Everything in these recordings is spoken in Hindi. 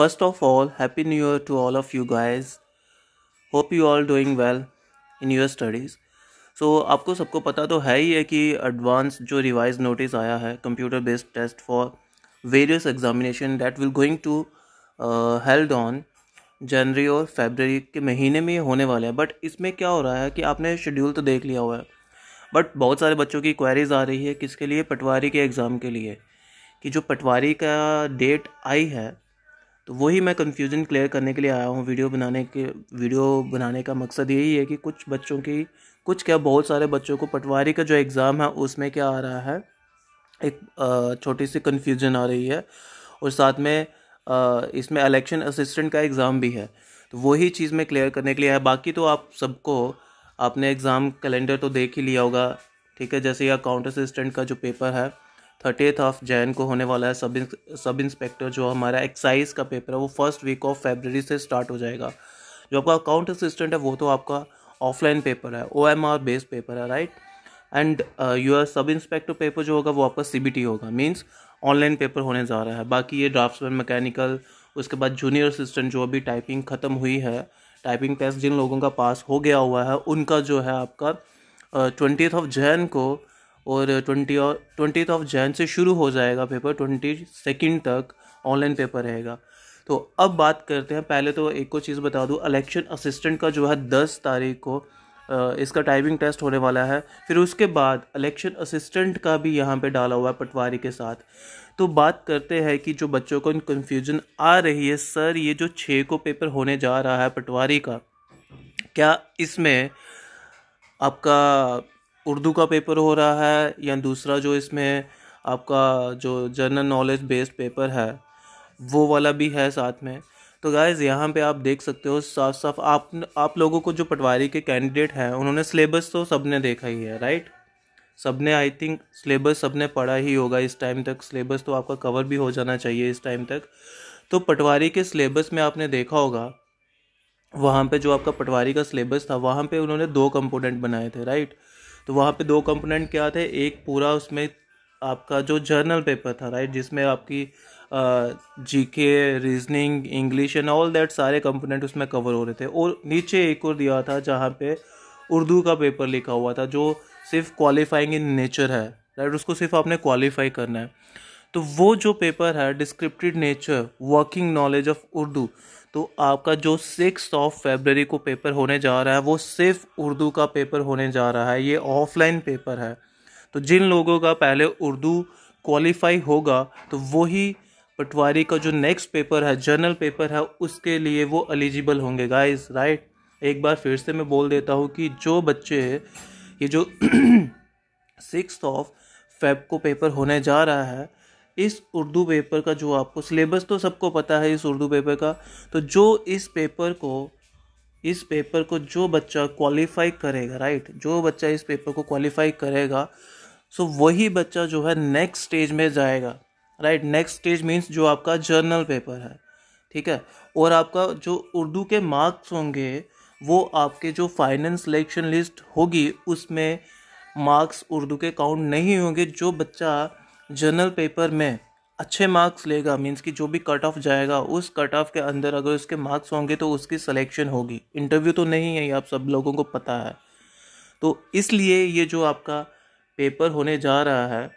First of all happy new year to all of you guys hope you all doing well in your studies so आपको सबको पता तो है ही है कि एडवांस जो रिवाइज नोटिस आया है computer based test for various examination date will going to held on January और फेबररी के महीने में होने वाले हैं बट इसमें क्या हो रहा है कि आपने शेड्यूल तो देख लिया हुआ है बट बहुत सारे बच्चों की क्वेरीज आ रही है किसके लिए पटवारी के एग्ज़ाम के लिए कि जो पटवारी का डेट आई है तो वही मैं कन्फ्यूज़न क्लियर करने के लिए आया हूँ वीडियो बनाने के वीडियो बनाने का मकसद यही है कि कुछ बच्चों की कुछ क्या बहुत सारे बच्चों को पटवारी का जो एग्ज़ाम है उसमें क्या आ रहा है एक छोटी सी कन्फ्यूज़न आ रही है और साथ में इसमें इलेक्शन असिस्टेंट का एग्ज़ाम भी है तो वही चीज़ मैं क्लियर करने के लिए है बाकी तो आप सबको आपने एग्ज़ाम कैलेंडर तो देख ही लिया होगा ठीक है जैसे अकाउंट असिस्टेंट का जो पेपर है थर्टी ऑफ जैन को होने वाला है सब सब इंस्पेक्टर जो हमारा एक्साइज का पेपर है वो फर्स्ट वीक ऑफ फेबररी से स्टार्ट हो जाएगा जो आपका अकाउंट असिस्टेंट है वो तो आपका ऑफलाइन पेपर है O M R based paper है right and your sub inspector paper जो होगा वो आपका सी बी टी होगा मीन्स ऑनलाइन पेपर होने जा रहा है बाकी ये ड्राफ्ट्समैन मैकेनिकल उसके बाद जूनियर असिस्टेंट जो अभी टाइपिंग ख़त्म हुई है टाइपिंग टेस्ट जिन लोगों का पास हो गया हुआ है उनका जो है आपका ट्वेंटी ऑफ जैन को और ट्वेंटी और ट्वेंटी ऑफ तो जैन से शुरू हो जाएगा पेपर ट्वेंटी सेकेंड तक ऑनलाइन पेपर रहेगा तो अब बात करते हैं पहले तो एक को चीज़ बता दूँ इलेक्शन असिस्टेंट का जो है दस तारीख को इसका टाइपिंग टेस्ट होने वाला है फिर उसके बाद इलेक्शन असिस्टेंट का भी यहाँ पे डाला हुआ है पटवारी के साथ तो बात करते हैं कि जो बच्चों को कन्फ्यूजन आ रही है सर ये जो छः को पेपर होने जा रहा है पटवारी का क्या इसमें आपका उर्दू का पेपर हो रहा है या दूसरा जो इसमें आपका जो जनरल नॉलेज बेस्ड पेपर है वो वाला भी है साथ में तो गाइज़ यहाँ पे आप देख सकते हो साफ साफ आप आप लोगों को जो पटवारी के कैंडिडेट हैं उन्होंने सिलेबस तो सब ने देखा ही है राइट सब ने आई थिंक सिलेबस सब ने पढ़ा ही होगा इस टाइम तक सिलेबस तो आपका कवर भी हो जाना चाहिए इस टाइम तक तो पटवारी के सिलेबस में आपने देखा होगा वहाँ पे जो आपका पटवारी का सिलेबस था वहाँ पे उन्होंने दो कंपोनेंट बनाए थे राइट तो वहाँ पे दो कंपोनेंट क्या थे एक पूरा उसमें आपका जो जर्नल पेपर था राइट जिसमें आपकी G K reasoning English and all that सारे कंपोनेंट उसमें कवर हो रहे थे और नीचे एक और दिया था जहाँ पे उर्दू का पेपर लिखा हुआ था जो सिर्फ क्वालिफाइंग इन नेचर है राइट उसको सिर्फ आपने क्वालिफाई करना है तो वो जो पेपर है descriptive nature working knowledge of Urdu तो आपका जो सिक्स ऑफ फेबररी को पेपर होने जा रहा है वो सिर्फ उर्दू का पेपर होने जा रहा है ये ऑफलाइन पेपर है तो जिन लोगों का पहले उर्दू क्वालिफाई होगा तो वही पटवारी का जो नेक्स्ट पेपर है जर्नल पेपर है उसके लिए वो एलिजिबल होंगे गाइस राइट एक बार फिर से मैं बोल देता हूँ कि जो बच्चे ये जो सिक्स ऑफ फेब को पेपर होने जा रहा है इस उर्दू पेपर का जो आपको सिलेबस तो सबको पता है इस उर्दू पेपर का तो जो इस पेपर को इस पेपर को जो बच्चा क्वालिफाई करेगा राइट जो बच्चा इस पेपर को क्वालिफाई करेगा सो वही बच्चा जो है नेक्स्ट स्टेज में जाएगा राइट नेक्स्ट स्टेज मीन्स जो आपका जर्नल पेपर है ठीक है और आपका जो उर्दू के मार्क्स होंगे वो आपके जो फाइनेंस सिलेक्शन लिस्ट होगी उसमें मार्क्स उर्दू के काउंट नहीं होंगे जो बच्चा जर्नल पेपर में अच्छे मार्क्स लेगा मीन्स कि जो भी कट ऑफ जाएगा उस कट ऑफ के अंदर अगर उसके मार्क्स होंगे तो उसकी सिलेक्शन होगी इंटरव्यू तो नहीं है ये आप सब लोगों को पता है तो इसलिए ये जो आपका पेपर होने जा रहा है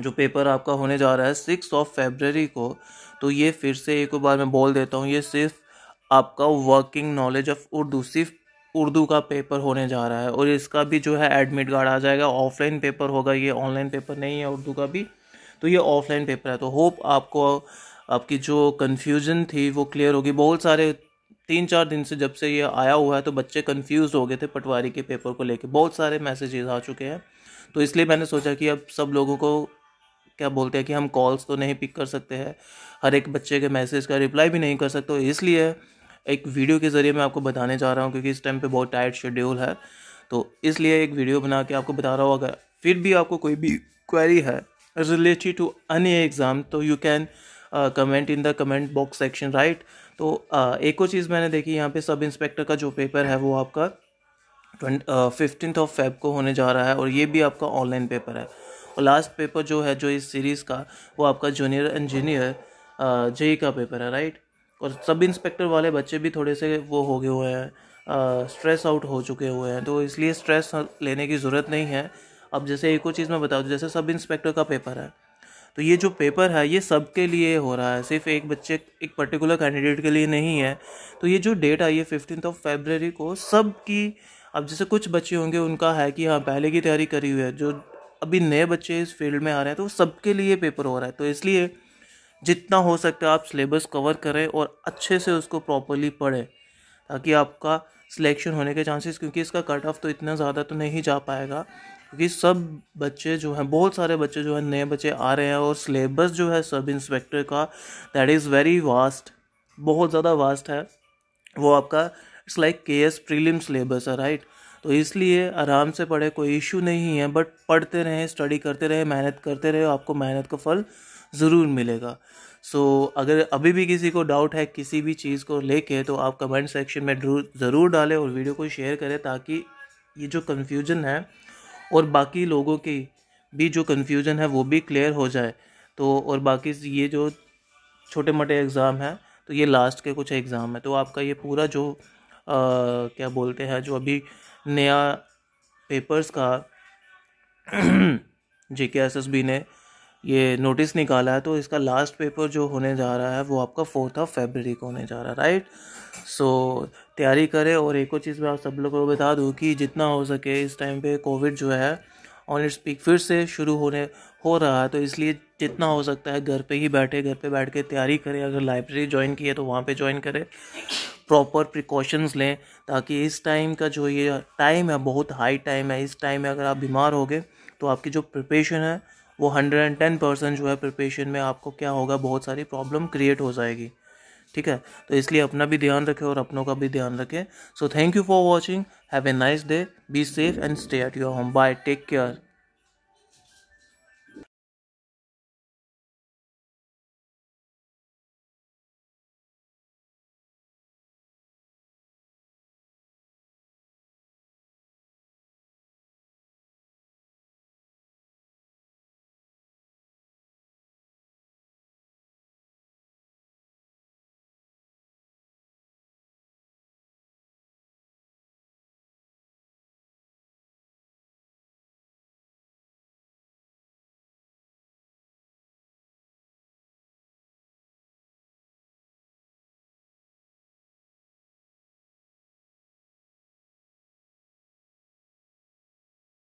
जो पेपर आपका होने जा रहा है सिक्स ऑफ फेबररी को तो ये फिर से एक बार मैं बोल देता हूँ ये सिर्फ आपका वर्किंग नॉलेज ऑफ उर्दू सिर्फ उर्दू का पेपर होने जा रहा है और इसका भी जो है एडमिट कार्ड आ जाएगा ऑफलाइन पेपर होगा ये ऑनलाइन पेपर नहीं है उर्दू का भी तो ये ऑफलाइन पेपर है तो होप आपको आपकी जो कन्फ्यूज़न थी वो क्लियर होगी बहुत सारे तीन चार दिन से जब से ये आया हुआ है तो बच्चे कन्फ्यूज हो गए थे पटवारी के पेपर को लेके बहुत सारे मैसेजेस आ चुके हैं तो इसलिए मैंने सोचा कि अब सब लोगों को क्या बोलते हैं कि हम कॉल्स तो नहीं पिक कर सकते हैं हर एक बच्चे के मैसेज का रिप्लाई भी नहीं कर सकते तो इसलिए एक वीडियो के ज़रिए मैं आपको बताने जा रहा हूँ क्योंकि इस टाइम पे बहुत टाइट शेड्यूल है तो इसलिए एक वीडियो बना के आपको बता रहा हूँ अगर फिर भी आपको कोई भी क्वेरी है रिलेटेड टू अनी एग्ज़ाम तो you can comment in the comment box section right तो uh, एक और चीज़ मैंने देखी यहाँ पे सब इंस्पेक्टर का जो पेपर है वो आपका फिफ्टीन ऑफ फेब को होने जा रहा है और ये भी आपका ऑनलाइन पेपर है और लास्ट पेपर जो है जो इस सीरीज़ का वो आपका जूनियर इंजीनियर जेई का पेपर है राइट और सब इंस्पेक्टर वाले बच्चे भी थोड़े से वो हो गए हुए हैं स्ट्रेस आउट हो चुके हुए हैं तो इसलिए स्ट्रेस लेने की ज़रूरत नहीं है अब जैसे एक और चीज़ मैं बता दूँ जैसे सब इंस्पेक्टर का पेपर है तो ये जो पेपर है ये सब के लिए हो रहा है सिर्फ एक बच्चे एक पर्टिकुलर कैंडिडेट के लिए नहीं है तो ये जो डेट आई है फिफ्टीन ऑफ फेबररी को सब की अब जैसे कुछ बच्चे होंगे उनका है कि हाँ पहले की तैयारी करी हुई है जो अभी नए बच्चे इस फील्ड में आ रहे हैं तो सबके लिए पेपर हो रहा है तो इसलिए जितना हो सकता है आप सिलेबस कवर करें और अच्छे से उसको प्रॉपरली पढ़ें ताकि आपका सिलेक्शन होने के चांसेस क्योंकि इसका कट ऑफ तो इतना ज़्यादा तो नहीं जा पाएगा क्योंकि सब बच्चे जो हैं बहुत सारे बच्चे जो हैं नए बच्चे आ रहे हैं और सिलेबस जो है सब इंस्पेक्टर का दैट इज़ वेरी वास्ट बहुत ज़्यादा वास्ट है वो आपका it's like K S prelim syllabus है राइट right? तो इसलिए आराम से पढ़े कोई इशू नहीं है बट पढ़ते रहें स्टडी करते रहें मेहनत करते रहे आपको मेहनत का फल ज़रूर मिलेगा सो so, अगर अभी भी किसी को डाउट है किसी भी चीज़ को लेके तो आप कमेंट सेक्शन में ज़रूर डालें और वीडियो को शेयर करें ताकि ये जो कन्फ्यूजन है और बाकी लोगों की भी जो कन्फ्यूजन है वो भी क्लियर हो जाए तो और बाकी ये जो छोटे मोटे एग्ज़ाम हैं तो ये लास्ट के कुछ एग्ज़ाम है तो आपका ये पूरा जो आ, क्या बोलते हैं जो अभी नया पेपर्स का जे के एस एस बी ने ये नोटिस निकाला है तो इसका लास्ट पेपर जो होने जा रहा है वो आपका फोर्थ ऑफ फेबररी को होने जा रहा है राइट सो so, तैयारी करें और एक और चीज़ मैं आप सब लोगों को बता दूँ कि जितना हो सके इस टाइम पे कोविड जो है ऑन इट्स पीक फिर से शुरू होने हो रहा है तो इसलिए जितना हो सकता है घर पे ही बैठे घर पे बैठ के तैयारी करें अगर लाइब्रेरी ज्वाइन की है तो वहाँ पे ज्वाइन करें प्रॉपर प्रिकॉशंस लें ताकि इस टाइम का जो ये टाइम है बहुत हाई टाइम है इस टाइम में अगर आप बीमार हो गए तो आपकी जो प्रिपरेशन है वो हंड्रेड एंड टेन परसेंट जो है प्रिपरेशन में आपको क्या होगा बहुत सारी प्रॉब्लम क्रिएट हो जाएगी ठीक है तो इसलिए अपना भी ध्यान रखें और अपनों का भी ध्यान रखें so thank you for watching have a nice day be safe and stay at your home bye take care